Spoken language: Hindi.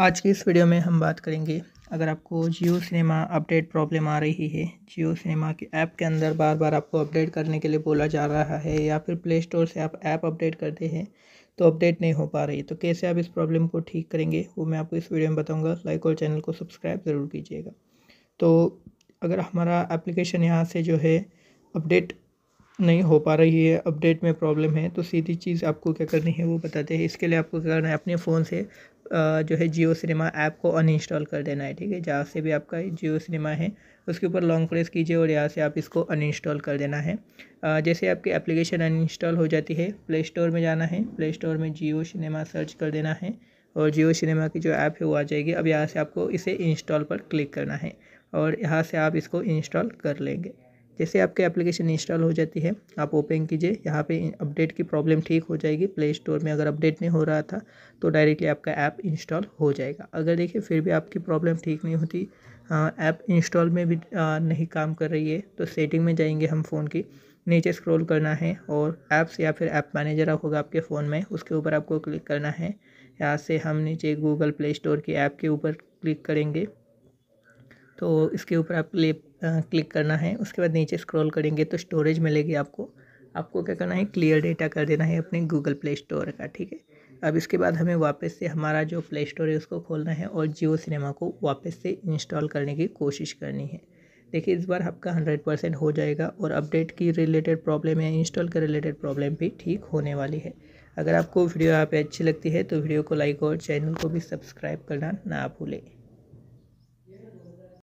आज की इस वीडियो में हम बात करेंगे अगर आपको जियो सिनेमा अपडेट प्रॉब्लम आ रही है जियो सिनेमा के ऐप के अंदर बार बार आपको अपडेट करने के लिए बोला जा रहा है या फिर प्ले स्टोर से आप ऐप अपडेट करते हैं तो अपडेट नहीं हो पा रही तो कैसे आप इस प्रॉब्लम को ठीक करेंगे वो मैं आपको इस वीडियो में बताऊँगा लाइक और चैनल को सब्सक्राइब ज़रूर कीजिएगा तो अगर हमारा एप्लीकेशन यहाँ से जो है अपडेट नहीं हो पा रही है अपडेट में प्रॉब्लम है तो सीधी चीज़ आपको क्या करनी है वो बताते हैं इसके लिए आपको क्या करना है अपने फ़ोन से जो है जियो सिनेमा ऐप को अनइंस्टॉल कर देना है ठीक है जहाँ से भी आपका जियो सिनेमा है उसके ऊपर लॉन्ग प्रेस कीजिए और यहाँ से आप इसको अनइंस्टॉल कर देना है जैसे आपकी एप्लीकेशन अनइंस्टॉल हो जाती है प्ले स्टोर में जाना है प्ले स्टोर में जियो सिनेमा सर्च कर देना है और जियो सिनेमा की जो ऐप है वो आ जाएगी अब यहाँ से आपको इसे इंस्टॉल पर क्लिक करना है और यहाँ से आप इसको इंस्टॉल कर लेंगे जैसे आपके एप्लीकेशन इंस्टॉल हो जाती है आप ओपन कीजिए यहाँ पे अपडेट की प्रॉब्लम ठीक हो जाएगी प्ले स्टोर में अगर अपडेट नहीं हो रहा था तो डायरेक्टली आपका ऐप इंस्टॉल हो जाएगा अगर देखिए फिर भी आपकी प्रॉब्लम ठीक नहीं होती ऐप इंस्टॉल में भी आ, नहीं काम कर रही है तो सेटिंग में जाएंगे हम फ़ोन की नीचे स्क्रॉल करना है और ऐप्स या फिर ऐप मैनेजर होगा आपके फ़ोन में उसके ऊपर आपको क्लिक करना है यहाँ से हम नीचे गूगल प्ले स्टोर की ऐप के ऊपर क्लिक करेंगे तो इसके ऊपर आप क्लिक क्लिक करना है उसके बाद नीचे स्क्रॉल करेंगे तो स्टोरेज मिलेगी आपको आपको क्या करना है क्लियर डेटा कर देना है अपने गूगल प्ले स्टोर का ठीक है अब इसके बाद हमें वापस से हमारा जो प्ले स्टोर है उसको खोलना है और जियो सिनेमा को वापस से इंस्टॉल करने की कोशिश करनी है देखिए इस बार आपका हंड्रेड परसेंट हो जाएगा और अपडेट की रिलेटेड प्रॉब्लम या इंस्टॉल के रिलेटेड प्रॉब्लम भी ठीक होने वाली है अगर आपको वीडियो यहाँ पे अच्छी लगती है तो वीडियो को लाइक और चैनल को भी सब्सक्राइब करना ना भूलें